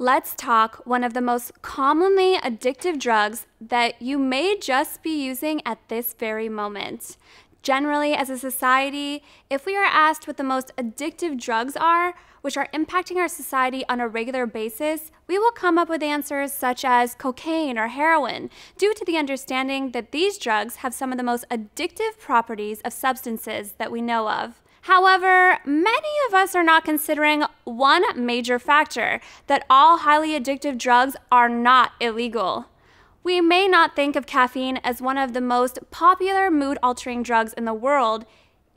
let's talk one of the most commonly addictive drugs that you may just be using at this very moment. Generally, as a society, if we are asked what the most addictive drugs are, which are impacting our society on a regular basis, we will come up with answers such as cocaine or heroin, due to the understanding that these drugs have some of the most addictive properties of substances that we know of. However, many of us are not considering one major factor that all highly addictive drugs are not illegal. We may not think of caffeine as one of the most popular mood altering drugs in the world,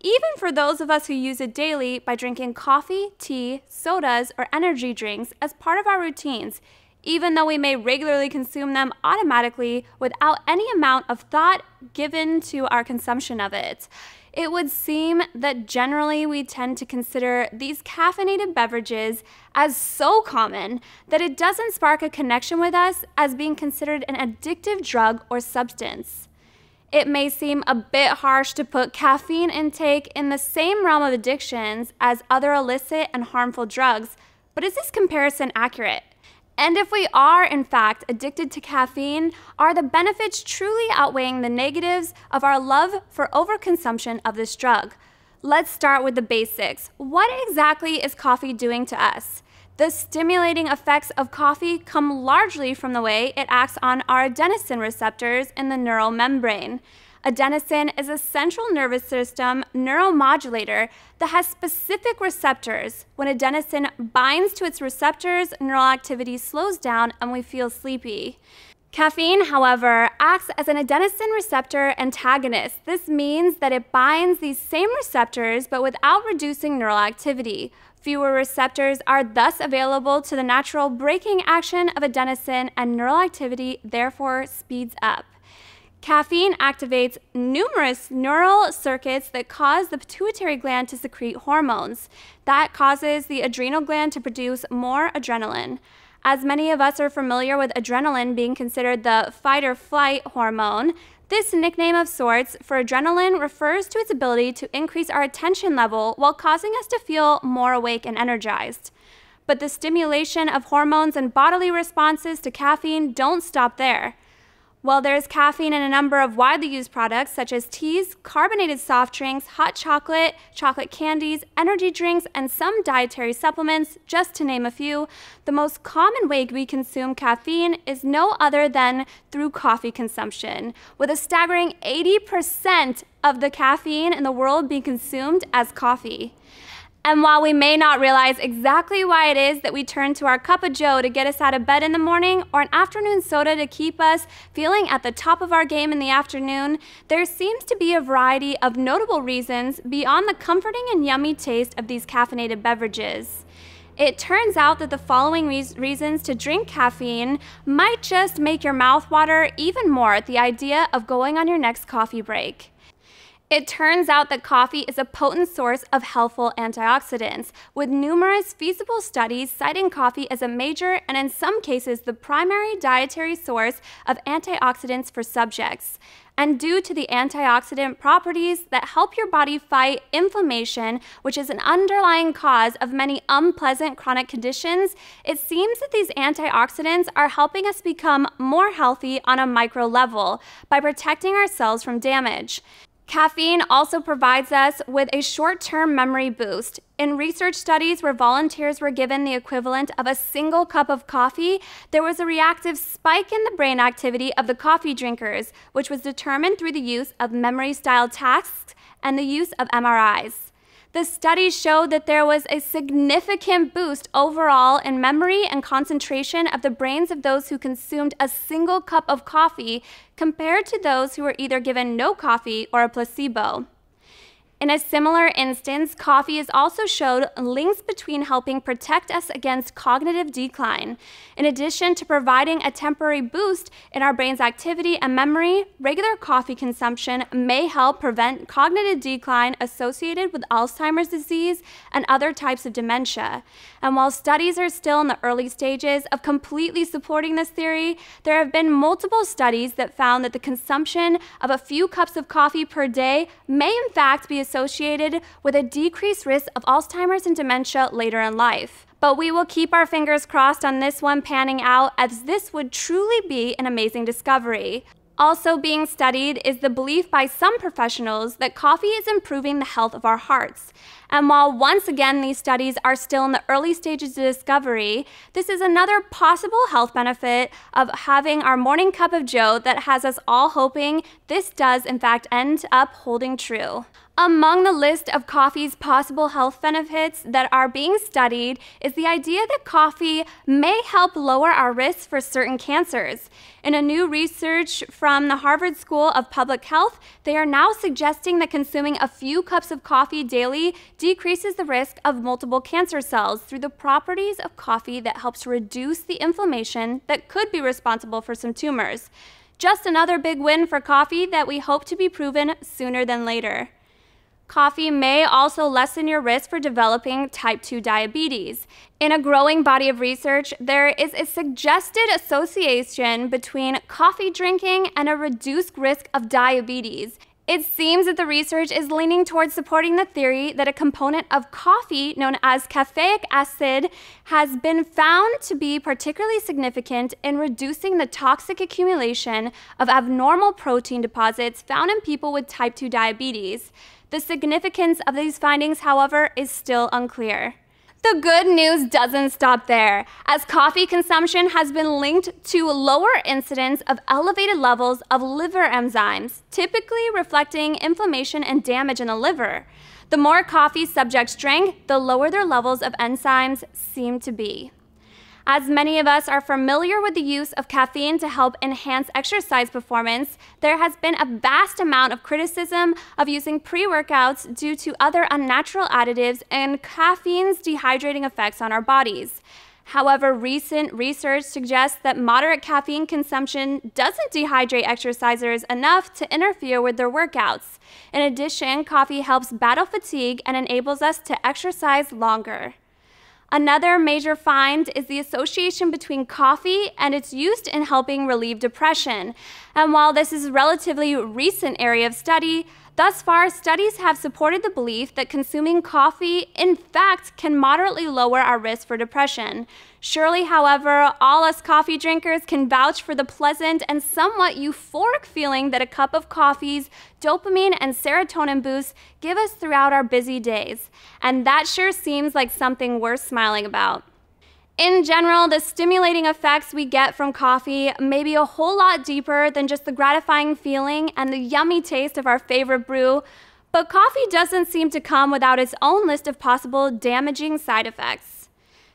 even for those of us who use it daily by drinking coffee, tea, sodas, or energy drinks as part of our routines, even though we may regularly consume them automatically without any amount of thought given to our consumption of it. It would seem that generally we tend to consider these caffeinated beverages as so common that it doesn't spark a connection with us as being considered an addictive drug or substance. It may seem a bit harsh to put caffeine intake in the same realm of addictions as other illicit and harmful drugs, but is this comparison accurate? And if we are, in fact, addicted to caffeine, are the benefits truly outweighing the negatives of our love for overconsumption of this drug? Let's start with the basics. What exactly is coffee doing to us? The stimulating effects of coffee come largely from the way it acts on our adenosine receptors in the neural membrane. Adenosine is a central nervous system neuromodulator that has specific receptors. When adenosine binds to its receptors, neural activity slows down and we feel sleepy. Caffeine, however, acts as an adenosine receptor antagonist. This means that it binds these same receptors but without reducing neural activity. Fewer receptors are thus available to the natural braking action of adenosine and neural activity therefore speeds up. Caffeine activates numerous neural circuits that cause the pituitary gland to secrete hormones. That causes the adrenal gland to produce more adrenaline. As many of us are familiar with adrenaline being considered the fight or flight hormone, this nickname of sorts for adrenaline refers to its ability to increase our attention level while causing us to feel more awake and energized. But the stimulation of hormones and bodily responses to caffeine don't stop there. While there is caffeine in a number of widely used products such as teas, carbonated soft drinks, hot chocolate, chocolate candies, energy drinks, and some dietary supplements, just to name a few, the most common way we consume caffeine is no other than through coffee consumption, with a staggering 80% of the caffeine in the world being consumed as coffee. And while we may not realize exactly why it is that we turn to our cup of joe to get us out of bed in the morning or an afternoon soda to keep us feeling at the top of our game in the afternoon, there seems to be a variety of notable reasons beyond the comforting and yummy taste of these caffeinated beverages. It turns out that the following re reasons to drink caffeine might just make your mouth water even more at the idea of going on your next coffee break. It turns out that coffee is a potent source of helpful antioxidants, with numerous feasible studies citing coffee as a major and, in some cases, the primary dietary source of antioxidants for subjects. And due to the antioxidant properties that help your body fight inflammation, which is an underlying cause of many unpleasant chronic conditions, it seems that these antioxidants are helping us become more healthy on a micro level by protecting ourselves from damage. Caffeine also provides us with a short term memory boost. In research studies where volunteers were given the equivalent of a single cup of coffee, there was a reactive spike in the brain activity of the coffee drinkers, which was determined through the use of memory style tasks and the use of MRIs. The study showed that there was a significant boost overall in memory and concentration of the brains of those who consumed a single cup of coffee compared to those who were either given no coffee or a placebo. In a similar instance, coffee is also showed links between helping protect us against cognitive decline. In addition to providing a temporary boost in our brain's activity and memory, regular coffee consumption may help prevent cognitive decline associated with Alzheimer's disease and other types of dementia. And while studies are still in the early stages of completely supporting this theory, there have been multiple studies that found that the consumption of a few cups of coffee per day may in fact be associated with a decreased risk of Alzheimer's and dementia later in life. But we will keep our fingers crossed on this one panning out, as this would truly be an amazing discovery. Also being studied is the belief by some professionals that coffee is improving the health of our hearts. And while once again these studies are still in the early stages of discovery, this is another possible health benefit of having our morning cup of joe that has us all hoping this does in fact end up holding true. Among the list of coffee's possible health benefits that are being studied is the idea that coffee may help lower our risks for certain cancers. In a new research from the Harvard School of Public Health, they are now suggesting that consuming a few cups of coffee daily decreases the risk of multiple cancer cells through the properties of coffee that helps reduce the inflammation that could be responsible for some tumors. Just another big win for coffee that we hope to be proven sooner than later. Coffee may also lessen your risk for developing type 2 diabetes. In a growing body of research, there is a suggested association between coffee drinking and a reduced risk of diabetes. It seems that the research is leaning towards supporting the theory that a component of coffee known as caffeic acid has been found to be particularly significant in reducing the toxic accumulation of abnormal protein deposits found in people with type 2 diabetes. The significance of these findings, however, is still unclear. The good news doesn't stop there, as coffee consumption has been linked to lower incidence of elevated levels of liver enzymes, typically reflecting inflammation and damage in the liver. The more coffee subjects drink, the lower their levels of enzymes seem to be. As many of us are familiar with the use of caffeine to help enhance exercise performance, there has been a vast amount of criticism of using pre workouts due to other unnatural additives and caffeine's dehydrating effects on our bodies. However, recent research suggests that moderate caffeine consumption doesn't dehydrate exercisers enough to interfere with their workouts. In addition, coffee helps battle fatigue and enables us to exercise longer. Another major find is the association between coffee and its use in helping relieve depression. And while this is a relatively recent area of study, Thus far, studies have supported the belief that consuming coffee, in fact, can moderately lower our risk for depression. Surely, however, all us coffee drinkers can vouch for the pleasant and somewhat euphoric feeling that a cup of coffee's dopamine and serotonin boosts give us throughout our busy days. And that sure seems like something worth smiling about. In general, the stimulating effects we get from coffee may be a whole lot deeper than just the gratifying feeling and the yummy taste of our favorite brew, but coffee doesn't seem to come without its own list of possible damaging side effects.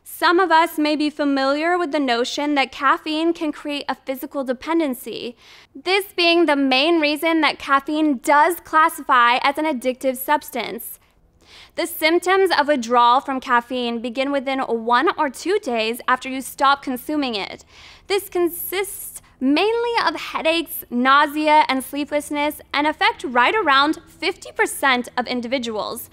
Some of us may be familiar with the notion that caffeine can create a physical dependency, this being the main reason that caffeine does classify as an addictive substance. The symptoms of withdrawal from caffeine begin within one or two days after you stop consuming it. This consists mainly of headaches, nausea, and sleeplessness, and affect right around 50% of individuals.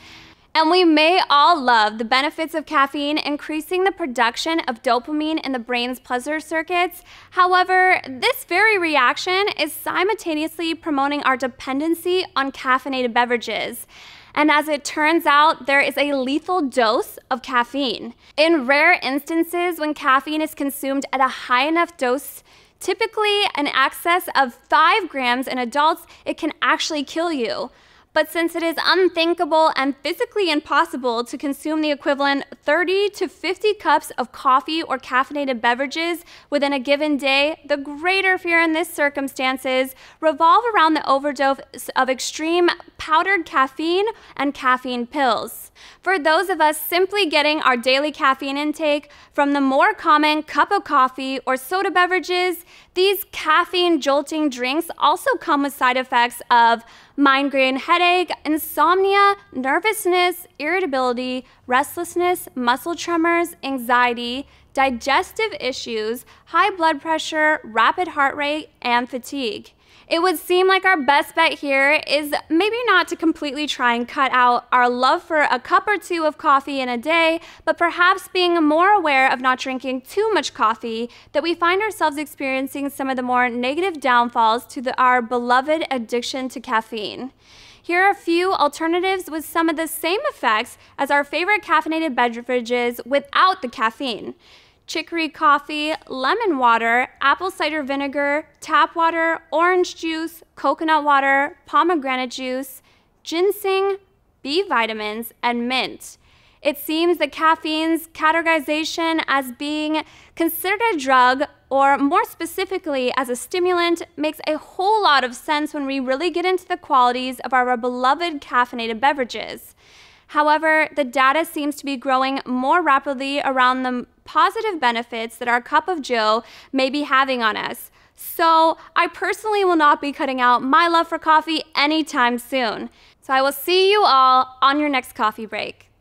And we may all love the benefits of caffeine, increasing the production of dopamine in the brain's pleasure circuits. However, this very reaction is simultaneously promoting our dependency on caffeinated beverages. And as it turns out, there is a lethal dose of caffeine. In rare instances, when caffeine is consumed at a high enough dose, typically an excess of 5 grams in adults, it can actually kill you but since it is unthinkable and physically impossible to consume the equivalent 30 to 50 cups of coffee or caffeinated beverages within a given day, the greater fear in this circumstances revolve around the overdose of extreme powdered caffeine and caffeine pills. For those of us simply getting our daily caffeine intake from the more common cup of coffee or soda beverages, these caffeine jolting drinks also come with side effects of migraine headache, insomnia, nervousness, irritability, restlessness, muscle tremors, anxiety, digestive issues, high blood pressure, rapid heart rate, and fatigue. It would seem like our best bet here is maybe not to completely try and cut out our love for a cup or two of coffee in a day, but perhaps being more aware of not drinking too much coffee, that we find ourselves experiencing some of the more negative downfalls to the, our beloved addiction to caffeine. Here are a few alternatives with some of the same effects as our favorite caffeinated beverages without the caffeine chicory coffee, lemon water, apple cider vinegar, tap water, orange juice, coconut water, pomegranate juice, ginseng, B vitamins, and mint. It seems that caffeine's categorization as being considered a drug, or more specifically as a stimulant, makes a whole lot of sense when we really get into the qualities of our beloved caffeinated beverages. However, the data seems to be growing more rapidly around the positive benefits that our cup of joe may be having on us. So, I personally will not be cutting out my love for coffee anytime soon. So, I will see you all on your next coffee break.